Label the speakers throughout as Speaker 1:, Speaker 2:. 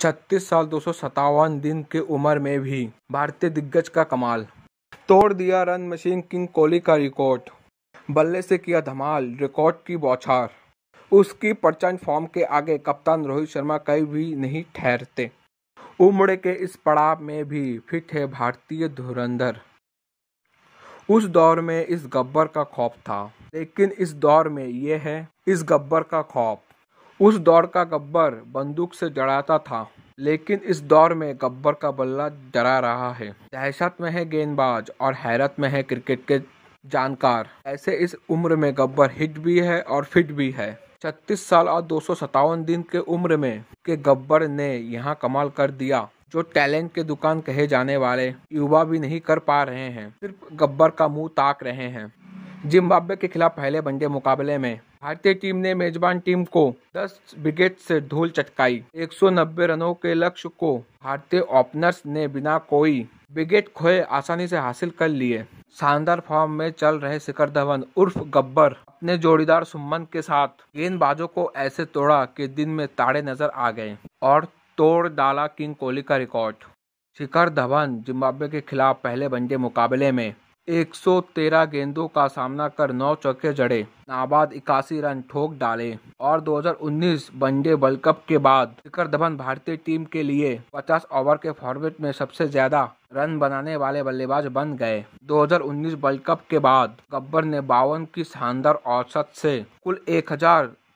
Speaker 1: छत्तीस साल दो दिन की उम्र में भी भारतीय दिग्गज का कमाल तोड़ दिया रन मशीन किंग कोहली का रिकॉर्ड बल्ले से किया धमाल रिकॉर्ड की बौछार उसकी प्रचंड फॉर्म के आगे कप्तान रोहित शर्मा कहीं भी नहीं ठहरते उम्र के इस पड़ाव में भी फिट है भारतीय धुरंधर उस दौर में इस गब्बर का खौफ था लेकिन इस दौर में यह है इस गब्बर का खौफ उस दौर का गब्बर बंदूक से जड़ाता था लेकिन इस दौर में गब्बर का बल्ला जरा रहा है दहशत में है गेंदबाज और हैरत में है क्रिकेट के जानकार ऐसे इस उम्र में गब्बर हिट भी है और फिट भी है छत्तीस साल और दो दिन के उम्र में के गब्बर ने यहाँ कमाल कर दिया जो टैलेंट के दुकान कहे जाने वाले युवा भी नहीं कर पा रहे हैं सिर्फ गब्बर का मुंह ताक रहे हैं जिम्बाब्वे के खिलाफ पहले वनडे मुकाबले में भारतीय टीम ने मेजबान टीम को 10 विकेट से धूल चटकाई 190 रनों के लक्ष्य को भारतीय ओपनर्स ने बिना कोई विकेट खोए आसानी से हासिल कर लिए शानदार फॉर्म में चल रहे शिखर धवन उर्फ गब्बर अपने जोड़ीदार सुमन के साथ गेंदबाजों को ऐसे तोड़ा कि दिन में ताड़े नजर आ गए और तोड़ डाला किंग कोहली का रिकॉर्ड शिखर धवन जिम्बाब्वे के खिलाफ पहले वनडे मुकाबले में एक सौ तेरह गेंदों का सामना कर नौ चौके जड़े नाबाद इक्यासी रन ठोक डाले और 2019 वनडे वर्ल्ड कप के बाद शिखर धवन भारतीय टीम के लिए 50 ओवर के फॉर्मेट में सबसे ज्यादा रन बनाने वाले बल्लेबाज बन गए 2019 वर्ल्ड कप के बाद गब्बर ने बावन की शानदार औसत से कुल एक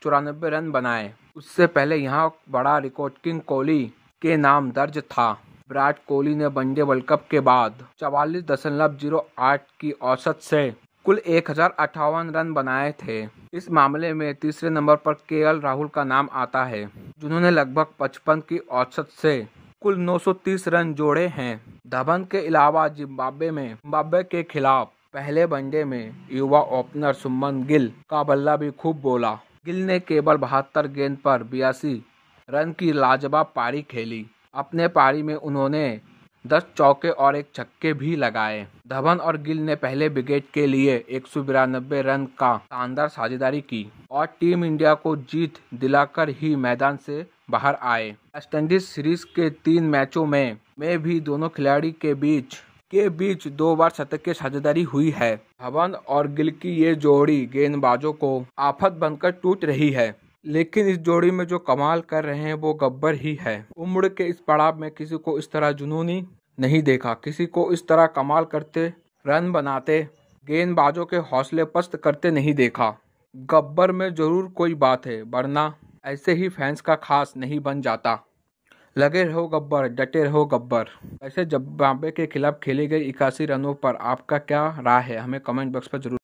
Speaker 1: रन बनाए उससे पहले यहाँ बड़ा रिकॉर्ड किंग कोहली के नाम दर्ज था विराट कोहली ने वनडे वर्ल्ड कप के बाद चवालीस दशमलव जीरो आठ की औसत से कुल एक हजार अठावन रन बनाए थे इस मामले में तीसरे नंबर पर के राहुल का नाम आता है जिन्होंने लगभग पचपन की औसत से कुल 930 रन जोड़े हैं धवन के अलावा जिम्बाब्वे में जिम्बाब्वे के खिलाफ पहले वनडे में युवा ओपनर सुमन गिल का बल्ला भी खूब बोला गिल ने केवल बहत्तर गेंद पर बयासी रन की लाजवाब पारी खेली अपने पारी में उन्होंने दस चौके और एक छक्के भी लगाए धवन और गिल ने पहले विकेट के लिए एक रन का शानदार साझेदारी की और टीम इंडिया को जीत दिलाकर ही मैदान से बाहर आए वेस्टइंडीज सीरीज के तीन मैचों में में भी दोनों खिलाड़ी के बीच के बीच दो बार शतक की साझेदारी हुई है धवन और गिल की ये जोड़ी गेंदबाजों को आफत बनकर टूट रही है लेकिन इस जोड़ी में जो कमाल कर रहे हैं वो गब्बर ही है उम्र के इस पड़ाव में किसी को इस तरह जुनूनी नहीं देखा किसी को इस तरह कमाल करते रन बनाते गेंदबाजों के हौसले पस्त करते नहीं देखा गब्बर में ज़रूर कोई बात है वरना ऐसे ही फैंस का खास नहीं बन जाता लगे रहो गब्बर डटे रहो गब्बर जब जम्बाब्वे के खिलाफ खेले गए इक्यासी रनों पर आपका क्या राय है हमें कमेंट बॉक्स पर जरूर